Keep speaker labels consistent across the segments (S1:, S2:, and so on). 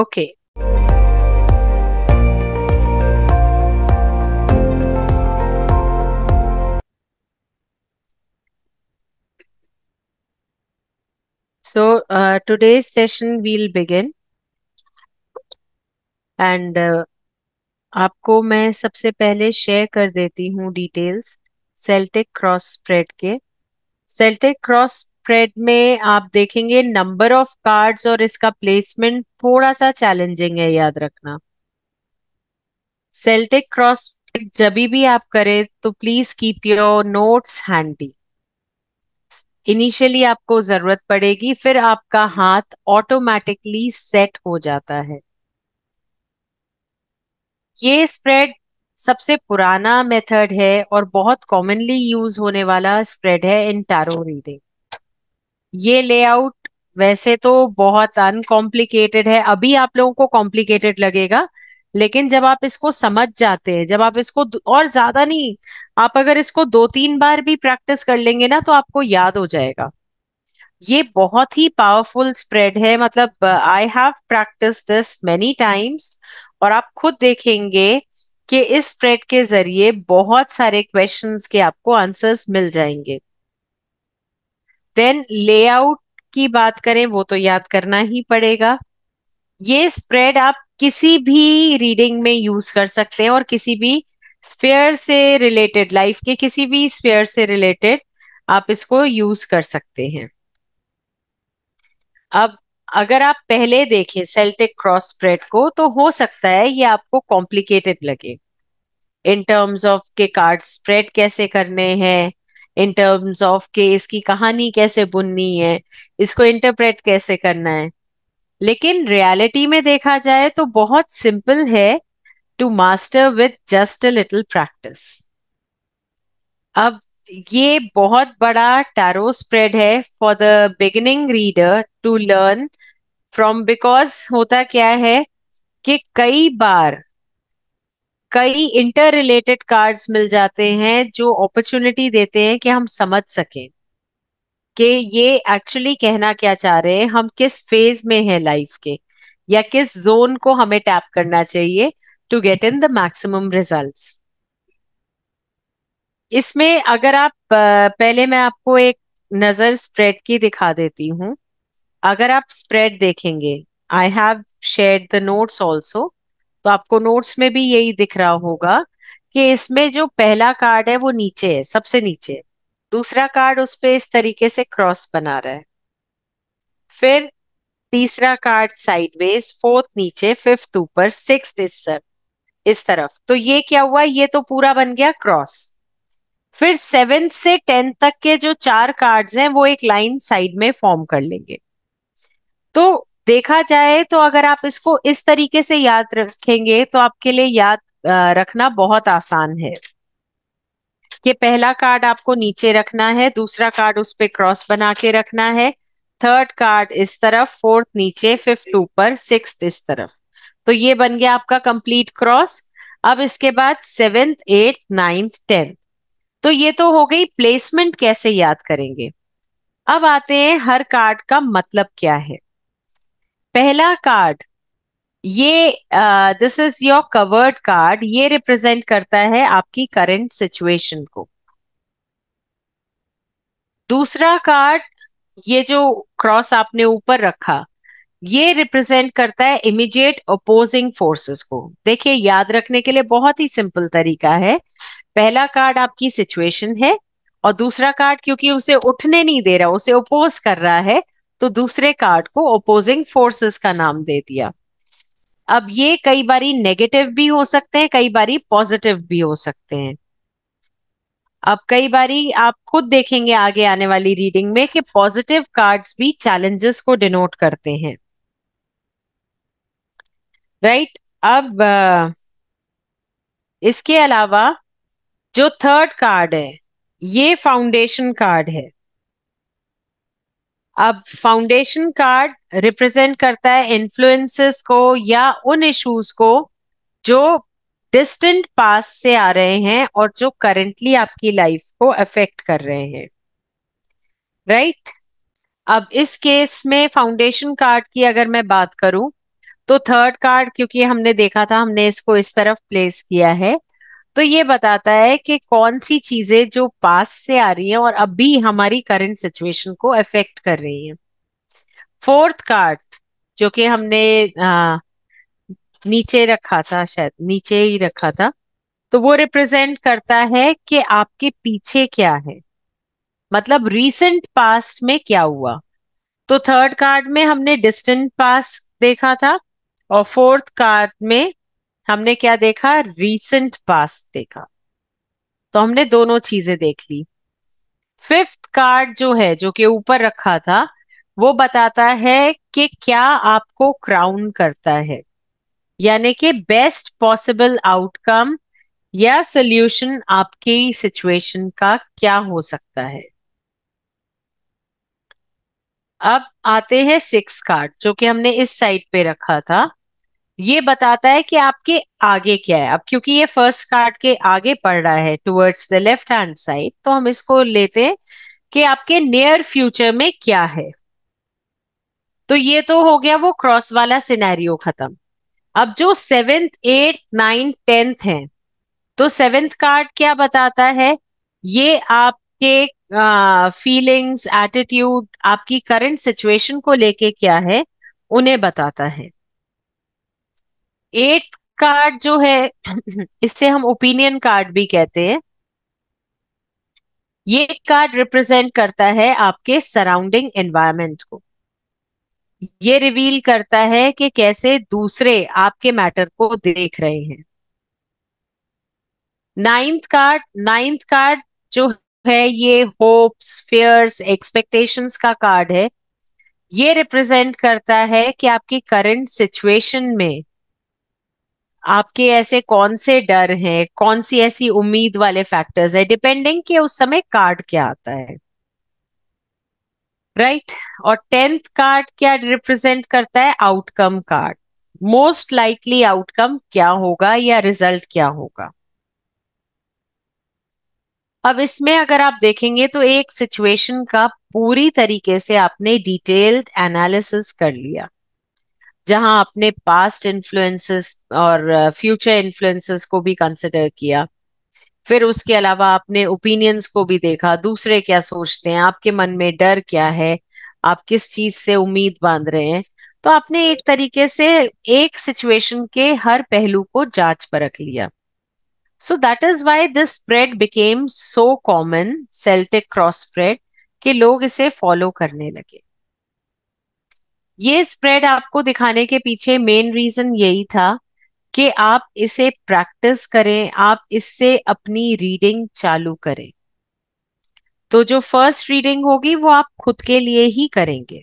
S1: Okay So uh, today's session we'll begin. And uh, आपको मैं सबसे पहले शेयर कर देती हूँ डिटेल्स सेल्टिक क्रॉस स्प्रेड के सेल्टिक क्रॉस स्प्रेड में आप देखेंगे नंबर ऑफ कार्ड्स और इसका प्लेसमेंट थोड़ा सा चैलेंजिंग है याद रखना सेल्टिक क्रॉस जब भी आप करें तो please keep your notes handy initially आपको जरूरत पड़ेगी फिर आपका हाथ ऑटोमेटिकली सेट हो जाता है ये स्प्रेड सबसे पुराना मेथड है और बहुत कॉमनली यूज होने वाला स्प्रेड है इन टैरो रीडिंग ये लेआउट वैसे तो बहुत अनकॉम्प्लिकेटेड है अभी आप लोगों को कॉम्प्लिकेटेड लगेगा लेकिन जब आप इसको समझ जाते हैं जब आप इसको और ज्यादा नहीं आप अगर इसको दो तीन बार भी प्रैक्टिस कर लेंगे ना तो आपको याद हो जाएगा ये बहुत ही पावरफुल स्प्रेड है मतलब I have practice this many times और आप खुद देखेंगे कि इस स्प्रेड के जरिए बहुत सारे क्वेश्चंस के आपको आंसर्स मिल जाएंगे देन लेआउट की बात करें वो तो याद करना ही पड़ेगा ये स्प्रेड आप किसी भी रीडिंग में यूज कर सकते हैं और किसी भी स्पेयर से रिलेटेड लाइफ के किसी भी स्पेयर से रिलेटेड आप इसको यूज कर सकते हैं अब अगर आप पहले देखें सेल्टिक क्रॉस स्प्रेड को तो हो सकता है ये आपको कॉम्प्लिकेटेड लगे इन टर्म्स ऑफ के कार्ड स्प्रेड कैसे करने हैं इन टर्म्स ऑफ के इसकी कहानी कैसे बुननी है इसको इंटरप्रेट कैसे करना है लेकिन रियलिटी में देखा जाए तो बहुत सिंपल है to master with just a little practice अब ये बहुत बड़ा टैरो स्प्रेड है for the beginning reader to learn from because होता क्या है कि कई बार कई इंटर रिलेटेड कार्ड्स मिल जाते हैं जो अपॉर्चुनिटी देते हैं कि हम समझ सकें कि ये एक्चुअली कहना क्या चाह रहे हैं हम किस फेज में हैं लाइफ के या किस जोन को हमें टैप करना चाहिए to get in the maximum results इसमें अगर आप पहले मैं आपको एक नजर स्प्रेड की दिखा देती हूं अगर आप स्प्रेड देखेंगे I have share the notes also तो आपको नोट्स में भी यही दिख रहा होगा कि इसमें जो पहला कार्ड है वो नीचे है सबसे नीचे दूसरा कार्ड उस पर इस तरीके से क्रॉस बना रहा है फिर तीसरा कार्ड साइडवेज फोर्थ नीचे फिफ्थ ऊपर सिक्स इस सर इस तरफ तो ये क्या हुआ ये तो पूरा बन गया क्रॉस फिर सेवेंथ से टेंथ तक के जो चार कार्ड्स हैं वो एक लाइन साइड में फॉर्म कर लेंगे तो देखा जाए तो अगर आप इसको इस तरीके से याद रखेंगे तो आपके लिए याद रखना बहुत आसान है ये पहला कार्ड आपको नीचे रखना है दूसरा कार्ड उस पर क्रॉस बना के रखना है थर्ड कार्ड इस तरफ फोर्थ नीचे फिफ्थ ऊपर सिक्स इस तरफ तो ये बन गया आपका कंप्लीट क्रॉस अब इसके बाद सेवेंथ एट नाइन्थ टेंथ तो ये तो हो गई प्लेसमेंट कैसे याद करेंगे अब आते हैं हर कार्ड का मतलब क्या है पहला कार्ड ये this is your covered card ये रिप्रेजेंट करता है आपकी करंट सिचुएशन को दूसरा कार्ड ये जो क्रॉस आपने ऊपर रखा ये रिप्रेजेंट करता है इमीडिएट अपोजिंग फोर्सेस को देखिए याद रखने के लिए बहुत ही सिंपल तरीका है पहला कार्ड आपकी सिचुएशन है और दूसरा कार्ड क्योंकि उसे उठने नहीं दे रहा उसे अपोज कर रहा है तो दूसरे कार्ड को ओपोजिंग फोर्सेस का नाम दे दिया अब ये कई बारी नेगेटिव भी हो सकते हैं कई बारी पॉजिटिव भी हो सकते हैं अब कई बारी आप खुद देखेंगे आगे आने वाली रीडिंग में कि पॉजिटिव कार्ड्स भी चैलेंजेस को डिनोट करते हैं राइट right? अब इसके अलावा जो थर्ड कार्ड है ये फाउंडेशन कार्ड है अब फाउंडेशन कार्ड रिप्रेजेंट करता है इन्फ्लुएंसेस को या उन इश्यूज को जो डिस्टेंट पास से आ रहे हैं और जो करेंटली आपकी लाइफ को अफेक्ट कर रहे हैं राइट right? अब इस केस में फाउंडेशन कार्ड की अगर मैं बात करूं तो थर्ड कार्ड क्योंकि हमने देखा था हमने इसको इस तरफ प्लेस किया है तो ये बताता है कि कौन सी चीजें जो पास से आ रही हैं और अभी हमारी करंट सिचुएशन को अफेक्ट कर रही हैं फोर्थ कार्ड जो कि हमने आ, नीचे रखा था शायद नीचे ही रखा था तो वो रिप्रेजेंट करता है कि आपके पीछे क्या है मतलब रीसेंट पास्ट में क्या हुआ तो थर्ड कार्ड में हमने डिस्टेंट पास देखा था और फोर्थ कार्ड में हमने क्या देखा रीसेंट पास्ट देखा तो हमने दोनों चीजें देख ली फिफ्थ कार्ड जो है जो कि ऊपर रखा था वो बताता है कि क्या आपको क्राउन करता है यानी कि बेस्ट पॉसिबल आउटकम या सोल्यूशन आपकी सिचुएशन का क्या हो सकता है अब आते हैं सिक्स कार्ड जो कि हमने इस साइड पे रखा था ये बताता है कि आपके आगे क्या है अब क्योंकि ये फर्स्ट कार्ड के आगे पड़ रहा है towards the left hand side तो हम इसको लेते हैं कि आपके नियर फ्यूचर में क्या है तो ये तो हो गया वो क्रॉस वाला सिनेरियो खत्म अब जो सेवेंथ एट नाइन्थ टेंथ है तो सेवेंथ कार्ड क्या बताता है ये आपके फीलिंग्स एटीट्यूड आपकी करंट सिचुएशन को लेके क्या है उन्हें बताता है एट कार्ड जो है इससे हम ओपिनियन कार्ड भी कहते हैं ये कार्ड रिप्रेजेंट करता है आपके सराउंडिंग एनवायरमेंट को ये रिवील करता है कि कैसे दूसरे आपके मैटर को देख रहे हैं नाइन्थ कार्ड नाइन्थ कार्ड जो है ये होप्स फेयर्स एक्सपेक्टेशंस का कार्ड है ये रिप्रेजेंट करता है कि आपकी करंट सिचुएशन में आपके ऐसे कौन से डर हैं कौन सी ऐसी उम्मीद वाले फैक्टर्स है डिपेंडिंग कि उस समय कार्ड क्या आता है राइट right? और टेंथ कार्ड क्या रिप्रेजेंट करता है outcome card most likely outcome क्या होगा या रिजल्ट क्या होगा अब इसमें अगर आप देखेंगे तो एक सिचुएशन का पूरी तरीके से आपने डिटेल्ड एनालिसिस कर लिया जहां आपने पास्ट इन्फ्लुएंसेस और फ्यूचर uh, इन्फ्लुएंसेस को भी कंसिडर किया फिर उसके अलावा आपने ओपिनियंस को भी देखा दूसरे क्या सोचते हैं आपके मन में डर क्या है आप किस चीज से उम्मीद बांध रहे हैं तो आपने एक तरीके से एक सिचुएशन के हर पहलू को जांच पर रख लिया so that is why this spread became so common Celtic cross spread कि लोग इसे फॉलो करने लगे ये स्प्रेड आपको दिखाने के पीछे मेन रीजन यही था कि आप इसे प्रैक्टिस करें आप इससे अपनी रीडिंग चालू करें तो जो फर्स्ट रीडिंग होगी वो आप खुद के लिए ही करेंगे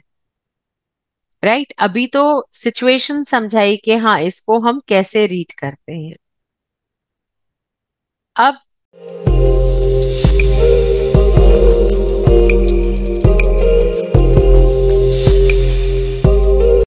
S1: राइट right? अभी तो सिचुएशन समझाई कि हाँ इसको हम कैसे रीड करते हैं अब